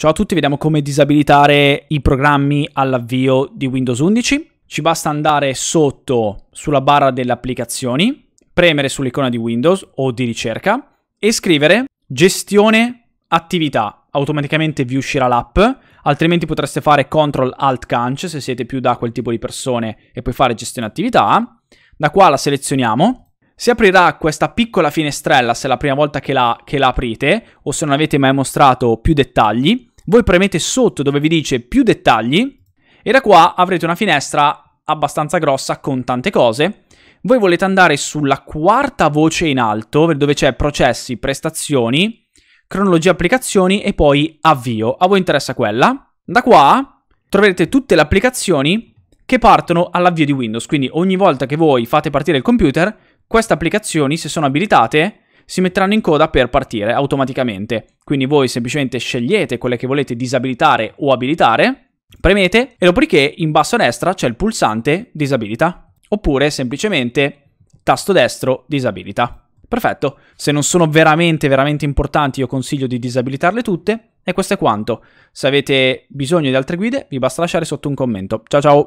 Ciao a tutti, vediamo come disabilitare i programmi all'avvio di Windows 11. Ci basta andare sotto sulla barra delle applicazioni, premere sull'icona di Windows o di ricerca e scrivere gestione attività. Automaticamente vi uscirà l'app, altrimenti potreste fare CTRL ALT CANC se siete più da quel tipo di persone e poi fare gestione attività. Da qua la selezioniamo, si aprirà questa piccola finestrella se è la prima volta che la, che la aprite o se non avete mai mostrato più dettagli voi premete sotto dove vi dice più dettagli e da qua avrete una finestra abbastanza grossa con tante cose. Voi volete andare sulla quarta voce in alto, dove c'è processi, prestazioni, cronologia applicazioni e poi avvio. A voi interessa quella. Da qua troverete tutte le applicazioni che partono all'avvio di Windows, quindi ogni volta che voi fate partire il computer, queste applicazioni, se sono abilitate, si metteranno in coda per partire automaticamente. Quindi voi semplicemente scegliete quelle che volete disabilitare o abilitare, premete e dopodiché in basso a destra c'è il pulsante disabilita oppure semplicemente tasto destro disabilita. Perfetto, se non sono veramente veramente importanti io consiglio di disabilitarle tutte e questo è quanto. Se avete bisogno di altre guide vi basta lasciare sotto un commento. Ciao ciao!